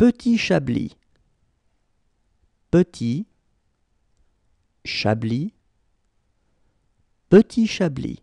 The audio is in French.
Petit Chablis. Petit Chablis. Petit Chablis.